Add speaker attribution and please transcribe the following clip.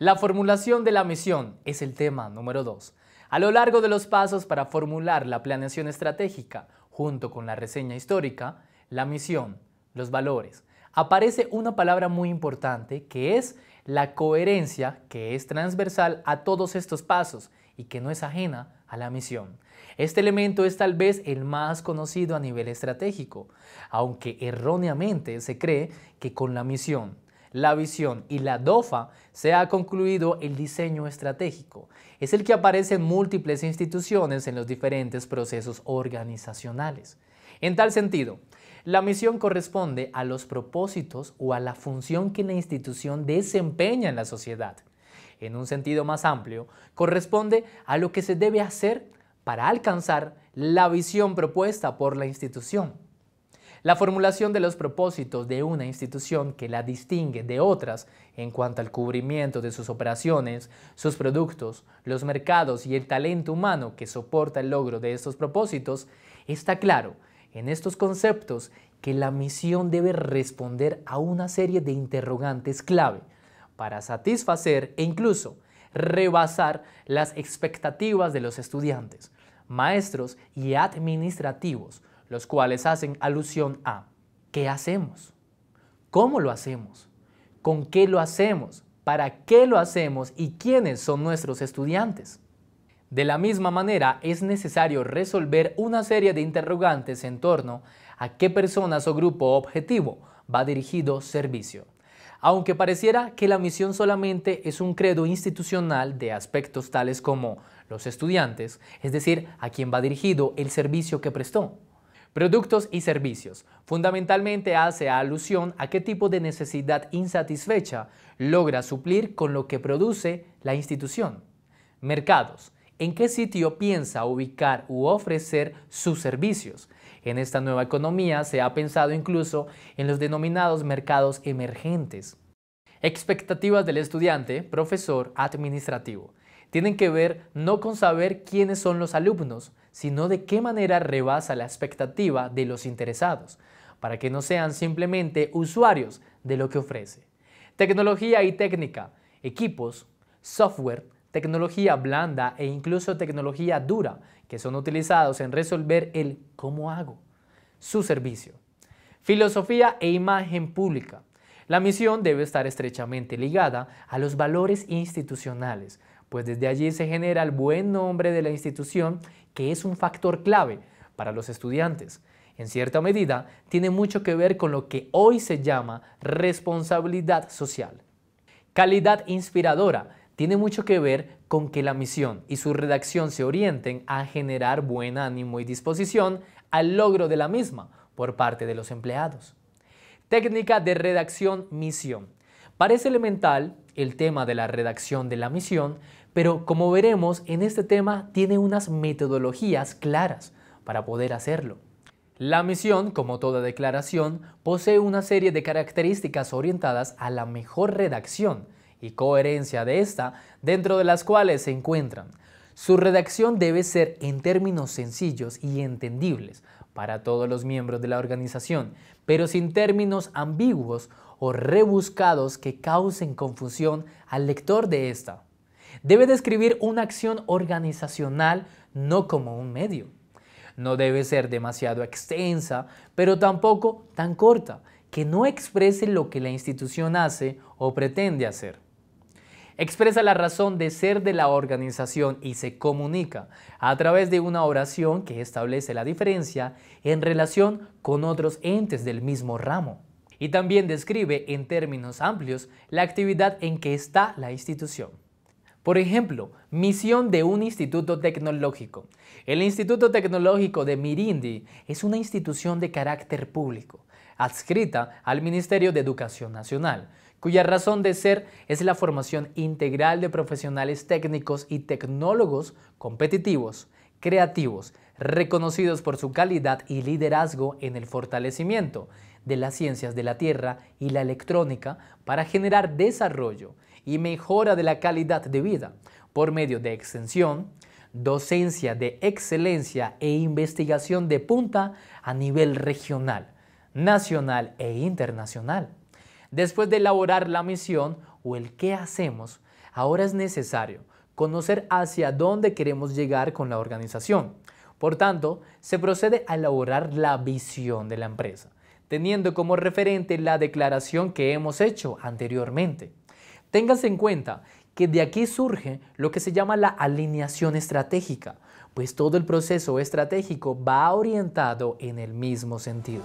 Speaker 1: La formulación de la misión es el tema número 2. A lo largo de los pasos para formular la planeación estratégica, junto con la reseña histórica, la misión, los valores, aparece una palabra muy importante que es la coherencia que es transversal a todos estos pasos y que no es ajena a la misión. Este elemento es tal vez el más conocido a nivel estratégico, aunque erróneamente se cree que con la misión la visión y la DOFA, se ha concluido el diseño estratégico. Es el que aparece en múltiples instituciones en los diferentes procesos organizacionales. En tal sentido, la misión corresponde a los propósitos o a la función que la institución desempeña en la sociedad. En un sentido más amplio, corresponde a lo que se debe hacer para alcanzar la visión propuesta por la institución. La formulación de los propósitos de una institución que la distingue de otras en cuanto al cubrimiento de sus operaciones, sus productos, los mercados y el talento humano que soporta el logro de estos propósitos, está claro en estos conceptos que la misión debe responder a una serie de interrogantes clave para satisfacer e incluso rebasar las expectativas de los estudiantes, maestros y administrativos, los cuales hacen alusión a qué hacemos, cómo lo hacemos, con qué lo hacemos, para qué lo hacemos y quiénes son nuestros estudiantes. De la misma manera, es necesario resolver una serie de interrogantes en torno a qué personas o grupo objetivo va dirigido servicio. Aunque pareciera que la misión solamente es un credo institucional de aspectos tales como los estudiantes, es decir, a quién va dirigido el servicio que prestó, Productos y servicios. Fundamentalmente hace alusión a qué tipo de necesidad insatisfecha logra suplir con lo que produce la institución. Mercados. ¿En qué sitio piensa ubicar u ofrecer sus servicios? En esta nueva economía se ha pensado incluso en los denominados mercados emergentes. Expectativas del estudiante, profesor, administrativo tienen que ver no con saber quiénes son los alumnos, sino de qué manera rebasa la expectativa de los interesados, para que no sean simplemente usuarios de lo que ofrece. Tecnología y técnica, equipos, software, tecnología blanda e incluso tecnología dura, que son utilizados en resolver el cómo hago, su servicio. Filosofía e imagen pública. La misión debe estar estrechamente ligada a los valores institucionales, pues desde allí se genera el buen nombre de la institución, que es un factor clave para los estudiantes. En cierta medida, tiene mucho que ver con lo que hoy se llama responsabilidad social. Calidad inspiradora tiene mucho que ver con que la misión y su redacción se orienten a generar buen ánimo y disposición al logro de la misma por parte de los empleados. Técnica de redacción misión. Parece elemental, el tema de la redacción de la misión, pero como veremos, en este tema tiene unas metodologías claras para poder hacerlo. La misión, como toda declaración, posee una serie de características orientadas a la mejor redacción y coherencia de esta, dentro de las cuales se encuentran. Su redacción debe ser en términos sencillos y entendibles para todos los miembros de la organización, pero sin términos ambiguos o rebuscados que causen confusión al lector de esta. Debe describir una acción organizacional, no como un medio. No debe ser demasiado extensa, pero tampoco tan corta, que no exprese lo que la institución hace o pretende hacer. Expresa la razón de ser de la organización y se comunica a través de una oración que establece la diferencia en relación con otros entes del mismo ramo y también describe en términos amplios la actividad en que está la institución. Por ejemplo, misión de un instituto tecnológico. El Instituto Tecnológico de Mirindi es una institución de carácter público, adscrita al Ministerio de Educación Nacional, cuya razón de ser es la formación integral de profesionales técnicos y tecnólogos competitivos creativos, reconocidos por su calidad y liderazgo en el fortalecimiento de las ciencias de la Tierra y la electrónica para generar desarrollo y mejora de la calidad de vida por medio de extensión, docencia de excelencia e investigación de punta a nivel regional, nacional e internacional. Después de elaborar la misión o el qué hacemos, ahora es necesario conocer hacia dónde queremos llegar con la organización. Por tanto, se procede a elaborar la visión de la empresa, teniendo como referente la declaración que hemos hecho anteriormente. Téngase en cuenta que de aquí surge lo que se llama la alineación estratégica, pues todo el proceso estratégico va orientado en el mismo sentido.